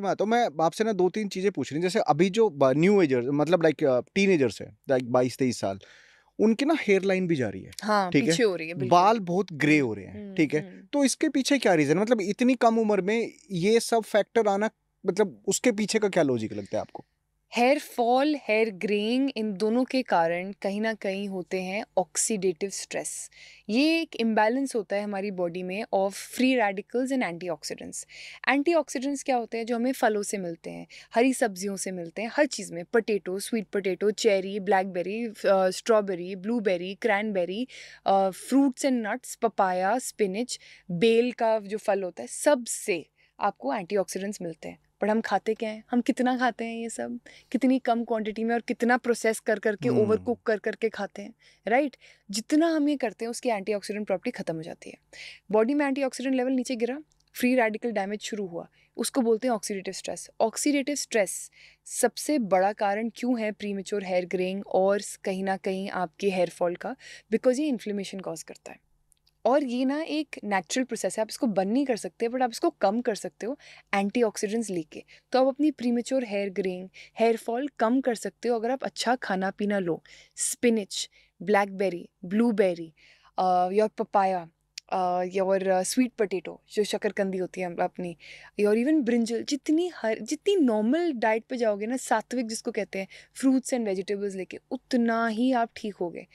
में आता हूँ तो मैं आपसे ना दो तीन चीज़ें पूछ रही जैसे अभी जो न्यू एजर्स मतलब लाइक टीन एजर्स है लाइक बाईस तेईस साल उनके ना हेयर लाइन भी जा रही है हाँ, ठीक है, हो रही है बाल बहुत ग्रे हम्म, हो रहे हैं हम्म, ठीक है हम्म। तो इसके पीछे क्या रीजन मतलब इतनी कम उम्र में ये सब फैक्टर आना मतलब उसके पीछे का क्या लॉजिक लगता है आपको हेयर फॉल हेयर ग्रेइंग इन दोनों के कारण कहीं ना कहीं होते हैं ऑक्सीडेटिव स्ट्रेस ये एक इम्बैलेंस होता है हमारी बॉडी में of free radicals and antioxidants antioxidants क्या होते हैं जो हमें फलों से मिलते हैं हरी सब्जियों से मिलते हैं हर चीज़ में potato sweet potato cherry blackberry strawberry blueberry cranberry fruits and nuts papaya spinach बेल का जो फल होता है सबसे आपको एंटी मिलते हैं बट हम खाते क्या हैं हम कितना खाते हैं ये सब कितनी कम क्वांटिटी में और कितना प्रोसेस कर करके ओवर कुक कर करके हम्म। खाते हैं राइट right? जितना हम ये करते हैं उसकी एंटीऑक्सीडेंट प्रॉपर्टी खत्म हो जाती है बॉडी में एंटीऑक्सीडेंट लेवल नीचे गिरा फ्री रेडिकल डैमेज शुरू हुआ उसको बोलते हैं ऑक्सीडेटिव स्ट्रेस ऑक्सीडेटिव स्ट्रेस सबसे बड़ा कारण क्यों है प्रीमेच्योर हेयर ग्रेइंग और कहीं ना कहीं आपके हेयर फॉल का बिकॉज ये इन्फ्लेमेशन कॉज करता है और ये ना एक नेचुरल प्रोसेस है आप इसको बंद नहीं कर सकते बट आप इसको कम कर सकते हो एंटीऑक्सीडेंट्स लेके तो आप अपनी premature hair greying hair fall कम कर सकते हो अगर आप अच्छा खाना पीना लो spinach blackberry blueberry your papaya your sweet potato जो शकरकंदी होती है अपनी योर इवन ब्रिंजल जितनी हर जितनी नॉर्मल डाइट पे जाओगे ना सात्विक जिसको कहते हैं फ्रूट्स एंड वेजिटेबल्स लेके उतना ही आप ठीक होगे